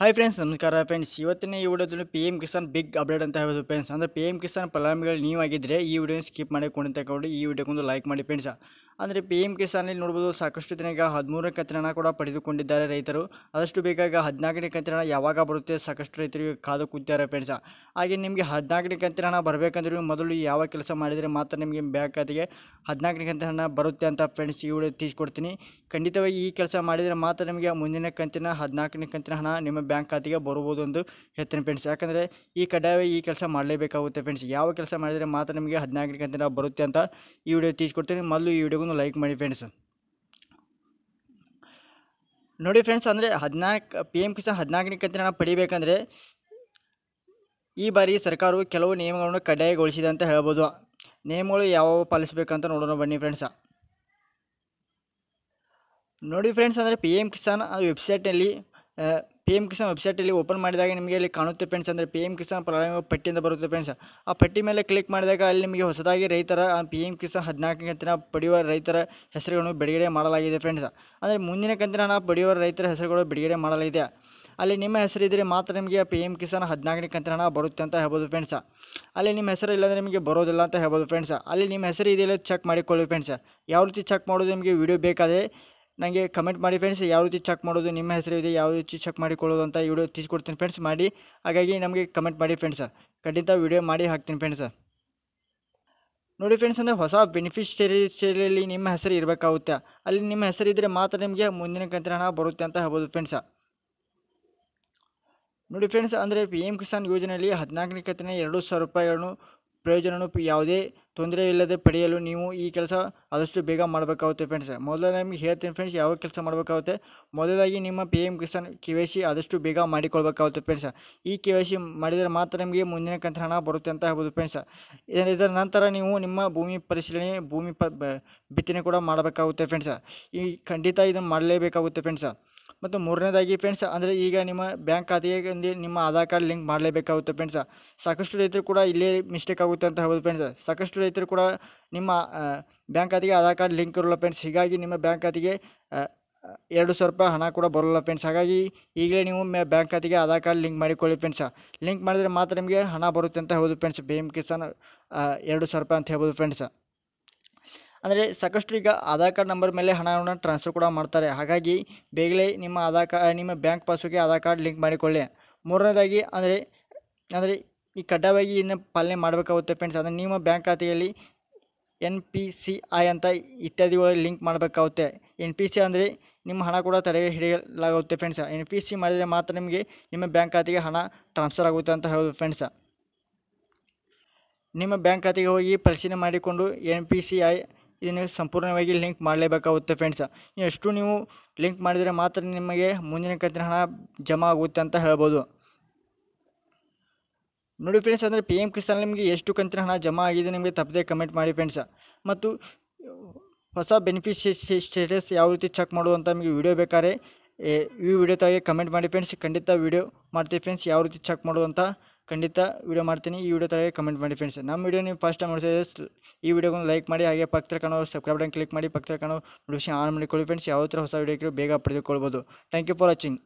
hi friends ನಮಸ್ಕಾರ friends ಇವತ್ತಿನ ಈ ವಿಡಿಯೋದಲ್ಲಿ P M Kisan big update ಅಂತ ಹೇಳೋದು ಫ್ರೆಂಡ್ಸ್ ಅಂದರೆ ಪಿ ಎಮ್ ಕಿಸಾನ್ ಫಲಾನುಭವಿಗಳು ನೀವಾಗಿದ್ದರೆ ಈ ವಿಡಿಯೋನ ಸ್ಕಿಪ್ ಮಾಡಿ ತಗೊಂಡು ಈ ವಿಡಿಯೋಕ್ಕೊಂದು ಲೈಕ್ ಮಾಡಿ ಫ್ರೆಂಡ್ಸ್ ಅಂದರೆ ಪಿ ಎಂ ಕಿಸಾನಲ್ಲಿ ನೋಡ್ಬೋದು ಸಾಕಷ್ಟು ದಿನ ಈಗ ಹದಿಮೂರನೇ ಕಂತಿನ ಕೂಡ ಪಡೆದುಕೊಂಡಿದ್ದಾರೆ ರೈತರು ಅದಷ್ಟು ಬೇಗ ಈಗ ಹದಿನಾಲ್ಕನೇ ಕಂತಿನ ಯಾವಾಗ ಬರುತ್ತೆ ಸಾಕಷ್ಟು ರೈತರಿಗೆ ಕಾದು ಕೂತಿದ್ದಾರೆ ಫ್ರೆಂಡ್ಸ ಹಾಗೆ ನಿಮಗೆ ಹದಿನಾಲ್ಕನೇ ಕಂತಿನ ಬರಬೇಕಂದ್ರೆ ಮೊದಲು ಯಾವ ಕೆಲಸ ಮಾಡಿದರೆ ಮಾತ್ರ ನಿಮಗೆ ಬ್ಯಾಂಕ್ ಖಾತೆಗೆ ಹದಿನಾಲ್ಕನೇ ಕಂತಿನ ಬರುತ್ತೆ ಅಂತ ಫ್ರೆಂಡ್ಸ್ ಈ ವಿಡಿಯೋ ತೀಸ್ಕೊಡ್ತೀನಿ ಖಂಡಿತವಾಗಿ ಈ ಕೆಲಸ ಮಾಡಿದರೆ ಮಾತ್ರ ನಿಮಗೆ ಮುಂದಿನ ಕಂತಿನ ಹದಿನಾಲ್ಕನೇ ಕಂತಿನ ಹಣ ನಿಮ್ಮ ಬ್ಯಾಂಕ್ ಖಾತೆಗೆ ಬರಬಹುದು ಎಂದು ಹೇಳ್ತೀನಿ ಫ್ರೆಂಡ್ಸ್ ಯಾಕಂದರೆ ಈ ಕಡ್ಡಾಯವಾಗಿ ಈ ಕೆಲಸ ಮಾಡಲೇಬೇಕಾಗುತ್ತೆ ಫ್ರೆಂಡ್ಸ್ ಯಾವ ಕೆಲಸ ಮಾಡಿದರೆ ಮಾತ್ರ ನಿಮಗೆ ಹದಿನಾಲ್ಕನೇ ಕಂತಿನ ಬರುತ್ತೆ ಅಂತ ಈ ವಿಡಿಯೋ ತೀಸ್ಕೊಡ್ತೀನಿ ಮೊದಲು ಈ ವಿಡಿಯೋಗೂ ಲೈಕ್ ಮಾಡಿ ಫ್ರೆಂಡ್ಸ್ ನೋಡಿ ಫ್ರೆಂಡ್ಸ್ ಅಂದರೆ ಹದಿನಾಲ್ಕು ಪಿ ಎಮ್ ಕಿಸಾನ್ ಹದಿನಾಲ್ಕನೇ ಕಂತಿನ ಪಡಿಬೇಕಂದ್ರೆ ಈ ಬಾರಿ ಸರ್ಕಾರವು ಕೆಲವು ನಿಯಮಗಳನ್ನು ಕಡ್ಡಾಯಗೊಳಿಸಿದೆ ಅಂತ ಹೇಳ್ಬೋದು ನಿಯಮಗಳು ಯಾವಾಗ ಪಾಲಿಸಬೇಕಂತ ನೋಡೋಣ ಬನ್ನಿ ಫ್ರೆಂಡ್ಸ್ ನೋಡಿ ಫ್ರೆಂಡ್ಸ್ ಅಂದರೆ ಪಿ ಎಮ್ ಕಿಸಾನ್ ವೆಬ್ಸೈಟ್ನಲ್ಲಿ ಪಿ ಎಮ್ ಕಿಸಾನ್ ವೆಬ್ಸೈಟಲ್ಲಿ ಓಪನ್ ಮಾಡಿದಾಗ ನಿಮಗೆ ಇಲ್ಲಿ ಕಾಣುತ್ತೆ ಫ್ರೆಂಡ್ಸ್ ಅಂದರೆ ಪಿ ಎಮ್ ಕಿಸಾನ್ ಪ್ರಾರಂಭ ಪಟ್ಟಿಯಿಂದ ಬರುತ್ತೆ ಫ್ರೆಂಡ್ಸ್ ಆ ಪಟ್ಟಿ ಮೇಲೆ ಕ್ಲಿಕ್ ಮಾಡಿದಾಗ ಅಲ್ಲಿ ನಿಮಗೆ ಹೊಸದಾಗಿ ರೈತರ ಪಿ ಎಮ್ ಕಿಸಾನ್ ಹದಿನಾಲ್ಕನೇ ಕಂತಿನ ಪಡೆಯುವ ರೈತರ ಹೆಸರುಗಳನ್ನು ಬಿಡುಗಡೆ ಮಾಡಲಾಗಿದೆ ಫ್ರೆಂಡ್ಸ್ ಅಂದರೆ ಮುಂದಿನ ಕಂತಿನ ಹಣ ಪಡೆಯುವ ರೈತರ ಹೆಸರುಗಳು ಬಿಡುಗಡೆ ಮಾಡಲಾಗಿದೆ ಅಲ್ಲಿ ನಿಮ್ಮ ಹೆಸರಿದ್ದರೆ ಮಾತ್ರ ನಿಮಗೆ ಪಿ ಎಮ್ ಕಿಸಾನ್ ಹದಿನಾಲ್ಕನೇ ಕಂತಿನ ಬರುತ್ತೆ ಅಂತ ಹೇಳ್ಬೋದು ಫ್ರೆಂಡ್ಸ್ ಅಲ್ಲಿ ನಿಮ್ಮ ಹೆಸರು ಇಲ್ಲಾಂದರೆ ನಿಮಗೆ ಬರೋದಿಲ್ಲ ಅಂತ ಹೇಳ್ಬೋದು ಫ್ರೆಂಡ್ಸ್ ಅಲ್ಲಿ ನಿಮ್ಮ ಹೆಸರು ಇದೆಯಲ್ಲ ಚೆಕ್ ಮಾಡಿಕೊಳ್ಳಿ ಫ್ರೆಂಡ್ಸ್ ಯಾವ ರೀತಿ ಚೆಕ್ ಮಾಡೋದು ನಿಮಗೆ ವಿಡಿಯೋ ಬೇಕಾದರೆ ನನಗೆ ಕಮೆಂಟ್ ಮಾಡಿ ಫ್ರೆಂಡ್ಸ್ ಯಾವ ರೀತಿ ಚೆಕ್ ಮಾಡೋದು ನಿಮ್ಮ ಹೆಸರು ಇದೆ ಯಾವ ರೀತಿ ಚೆಕ್ ಮಾಡಿಕೊಳ್ಳೋದು ಅಂತ ವಿಡಿಯೋ ತಿಳಿಸ್ಕೊಡ್ತೀನಿ ಫ್ರೆಂಡ್ಸ್ ಮಾಡಿ ಹಾಗಾಗಿ ನಮಗೆ ಕಮೆಂಟ್ ಮಾಡಿ ಫ್ರೆಂಡ್ಸ್ ಖಂಡಿತ ವಿಡಿಯೋ ಮಾಡಿ ಹಾಕ್ತೀನಿ ಫ್ರೆಂಡ್ಸ್ ನೋಡಿ ಫ್ರೆಂಡ್ಸ್ ಅಂದರೆ ಹೊಸ ಬೆನಿಫಿಷರಿಯಲ್ಲಿ ನಿಮ್ಮ ಹೆಸರು ಇರಬೇಕಾಗುತ್ತೆ ಅಲ್ಲಿ ನಿಮ್ಮ ಹೆಸರು ಹೆಸರಿದ್ದರೆ ಮಾತ್ರ ನಿಮಗೆ ಮುಂದಿನ ಕಂತಿನ ಹಣ ಬರುತ್ತೆ ಅಂತ ಹೇಳ್ಬೋದು ಫ್ರೆಂಡ್ಸ ನೋಡಿ ಫ್ರೆಂಡ್ಸ್ ಅಂದರೆ ಪಿ ಎಮ್ ಕಿಸಾನ್ ಯೋಜನೆಯಲ್ಲಿ ಹದಿನಾಲ್ಕನೇ ಕಂತಿನ ಎರಡು ಸಾವಿರ ರೂಪಾಯಿಗಳನ್ನು ಪ್ರಯೋಜನವನ್ನು ಯಾವುದೇ ತೊಂದರೆ ಇಲ್ಲದೆ ಪಡೆಯಲು ನೀವು ಈ ಕೆಲಸ ಆದಷ್ಟು ಬೇಗ ಮಾಡಬೇಕಾಗುತ್ತೆ ಫ್ರೆಂಡ್ಸ್ ಮೊದಲು ನಿಮಗೆ ಹೇಳ್ತೀನಿ ಫ್ರೆಂಡ್ಸ್ ಯಾವ ಕೆಲಸ ಮಾಡಬೇಕಾಗುತ್ತೆ ಮೊದಲಾಗಿ ನಿಮ್ಮ P M Kisan K Y C ಆದಷ್ಟು ಬೇಗ ಮಾಡಿಕೊಳ್ಬೇಕಾಗುತ್ತೆ ಫ್ರೆಂಡ್ಸ್ ಈ ಕೆ ವೈ ಸಿ ಮಾಡಿದರೆ ಮಾತ್ರ ನಿಮಗೆ ಮುಂದಿನ ಕಂತು ಹಣ ಬರುತ್ತೆ ಅಂತ ಹೇಳ್ಬೋದು ಫ್ರೆಂಡ್ಸ್ ಇದರ ನಂತರ ನೀವು ನಿಮ್ಮ ಭೂಮಿ ಪರಿಶೀಲನೆ ಭೂಮಿ ಪ ಬಿತ್ತನೆ ಕೂಡ ಮಾಡಬೇಕಾಗುತ್ತೆ ಫ್ರೆಂಡ್ಸ್ ಈ ಖಂಡಿತ ಇದನ್ನು ಮಾಡಲೇಬೇಕಾಗುತ್ತೆ ಫ್ರೆಂಡ್ಸ್ ಮತ್ತು ಮೂರನೇದಾಗಿ ಫ್ರೆಂಡ್ಸ್ ಅಂದರೆ ಈಗ ನಿಮ್ಮ ಬ್ಯಾಂಕ್ ಖಾತೆಗೆ ನಿಮ್ಮ ಆಧಾರ್ ಕಾರ್ಡ್ ಲಿಂಕ್ ಮಾಡಲೇಬೇಕಾಗುತ್ತೆ ಫ್ರೆಂಡ್ಸ್ ಸಾಕಷ್ಟು ರೈತರು ಕೂಡ ಇಲ್ಲೇ ಮಿಸ್ಟೇಕ್ ಆಗುತ್ತೆ ಅಂತ ಹೇಳ್ಬೋದು ಫ್ರೆಂಡ್ಸ್ ಸಾಕಷ್ಟು ರೈತರು ಕೂಡ ನಿಮ್ಮ ಬ್ಯಾಂಕ್ ಖಾತೆಗೆ ಆಧಾರ್ ಕಾರ್ಡ್ ಲಿಂಕ್ ಇರೋಲ್ಲ ಫ್ರೆಂಡ್ಸ್ ಹೀಗಾಗಿ ನಿಮ್ಮ ಬ್ಯಾಂಕ್ ಖಾತೆಗೆ ಎರಡು ಸಾವಿರ ರೂಪಾಯಿ ಹಣ ಕೂಡ ಬರೋಲ್ಲ ಫ್ರೆಂಡ್ಸ್ ಹಾಗಾಗಿ ಈಗಲೇ ನೀವು ಮೇ ಬ್ಯಾಂಕ್ ಖಾತೆಗೆ ಆಧಾರ್ ಕಾರ್ಡ್ ಲಿಂಕ್ ಮಾಡಿಕೊಳ್ಳಿ ಫ್ರೆಂಡ್ಸ್ ಲಿಂಕ್ ಮಾಡಿದರೆ ಮಾತ್ರ ನಿಮಗೆ ಹಣ ಬರುತ್ತೆ ಅಂತ ಹೇಳ್ಬೋದು ಫ್ರೆಂಡ್ಸ್ ಬಿ ಎಮ್ ಕಿಸಾನ್ ಎರಡು ಸಾವಿರ ರೂಪಾಯಿ ಅಂತ ಹೇಳ್ಬೋದು ಫ್ರೆಂಡ್ಸ್ ಅಂದರೆ ಸಾಕಷ್ಟು ಈಗ ಆಧಾರ್ ಕಾರ್ಡ್ ನಂಬರ್ ಮೇಲೆ ಹಣವನ್ನು ಟ್ರಾನ್ಸ್ಫರ್ ಕೂಡ ಮಾಡ್ತಾರೆ ಹಾಗಾಗಿ ಬೇಗಲೇ ನಿಮ್ಮ ಆಧಾರ್ ಕಾರ್ಡ್ ನಿಮ್ಮ ಬ್ಯಾಂಕ್ ಪಾಸ್ಬುಕ್ಗೆ ಆಧಾರ್ ಕಾರ್ಡ್ ಲಿಂಕ್ ಮಾಡಿಕೊಳ್ಳಿ ಮೂರನೇದಾಗಿ ಅಂದರೆ ಅಂದರೆ ಈ ಕಡ್ಡಾಯವಾಗಿ ಇನ್ನು ಪಾಲನೆ ಮಾಡಬೇಕಾಗುತ್ತೆ ಫ್ರೆಂಡ್ಸ್ ಅಂದರೆ ನಿಮ್ಮ ಬ್ಯಾಂಕ್ ಖಾತೆಯಲ್ಲಿ ಎನ್ ಪಿ ಸಿ ಐ ಅಂತ ಇತ್ಯಾದಿಗಳು ಲಿಂಕ್ ಮಾಡಬೇಕಾಗುತ್ತೆ ಎನ್ ಪಿ ಸಿ ಅಂದರೆ ನಿಮ್ಮ ಹಣ ಕೂಡ ತಡೆ ಹಿಡಿಯಲಾಗುತ್ತೆ ಫ್ರೆಂಡ್ಸ್ ಎನ್ ಪಿ ಸಿ ಮಾಡಿದರೆ ಮಾತ್ರ ನಿಮಗೆ ನಿಮ್ಮ ಬ್ಯಾಂಕ್ ಖಾತೆಗೆ ಹಣ ಟ್ರಾನ್ಸ್ಫರ್ ಆಗುತ್ತೆ ಅಂತ ಹೇಳೋದು ಫ್ರೆಂಡ್ಸ್ ನಿಮ್ಮ ಬ್ಯಾಂಕ್ ಖಾತೆಗೆ ಹೋಗಿ ಪರಿಶೀಲನೆ ಮಾಡಿಕೊಂಡು ಎನ್ ಪಿ ಸಿ ಐ ಇದನ್ನು ಸಂಪೂರ್ಣವಾಗಿ ಲಿಂಕ್ ಮಾಡಲೇಬೇಕಾಗುತ್ತೆ ಫ್ರೆಂಡ್ಸ್ ಎಷ್ಟು ನೀವು ಲಿಂಕ್ ಮಾಡಿದರೆ ಮಾತ್ರ ನಿಮಗೆ ಮುಂದಿನ ಕಂತಿನ ಹಣ ಜಮಾ ಆಗುತ್ತೆ ಅಂತ ಹೇಳ್ಬೋದು ನೋಡಿ ಫ್ರೆಂಡ್ಸ್ ಅಂದರೆ ಪಿ ಎಮ್ ಕಿಸಾನ್ ನಿಮಗೆ ಎಷ್ಟು ಕಂತಿನ ಹಣ ಜಮಾ ಆಗಿದೆ ನಿಮಗೆ ತಪ್ಪದೆ ಕಮೆಂಟ್ ಮಾಡಿ ಫ್ರೆಂಡ್ಸ್ ಮತ್ತು ಹೊಸ ಬೆನಿಫಿಷರಿ ಸ್ಟೇಟಸ್ ಯಾವ ರೀತಿ ಚೆಕ್ ಮಾಡುವಂಥ ನಿಮಗೆ ವಿಡಿಯೋ ಬೇಕಾದ್ರೆ ಈ ವಿಡಿಯೋ ತಾಗೆ ಕಮೆಂಟ್ ಮಾಡಿ ಫ್ರೆಂಡ್ಸ್ ಖಂಡಿತ ವೀಡಿಯೋ ಮಾಡ್ತೀವಿ ಫ್ರೆಂಡ್ಸ್ ಯಾವ ರೀತಿ ಚೆಕ್ ಮಾಡುವಂಥ ಖಂಡಿತ ವೀಡಿಯೋ ಮಾಡ್ತೀನಿ ಈ ವಿಡಿಯೋ ತಲೆಗೆ ಕಮೆಂಟ್ ಮಾಡಿ ಫ್ರೆಂಡ್ಸ್ ನಮ್ಮ ವಿಡಿಯೋ ನೀವು ಫಸ್ಟ್ ಟೈಮ್ ನೋಡ್ತಾ ಇದ್ದೀವಿ ಈ ವಿಡಿಯೋಗೊಂದು ಲೈಕ್ ಮಾಡಿ ಹಾಗೆ ಪಕ್ಕದ ಕಾಣೋ ಸಬ್ಸ್ಕ್ರೈಬ್ ಕ್ಲಿಕ್ ಮಾಡಿ ಪಕ್ಕದ ಕಾಣೋ ನೋಟಿಫಿಕೇಶನ್ ಆನ್ ಮಾಡಿಕೊಳ್ಳಿ ಫ್ರೆಂಡ್ಸ್ ಯಾವ ಥರ ಹೊಸ ವಿಡಿಯೋ ಬೇಗ ಪಡೆದುಕೊಳ್ಬೋದು ಥ್ಯಾಂಕ್ ಯು ಫಾರ್ ವಾಚಿಂಗ್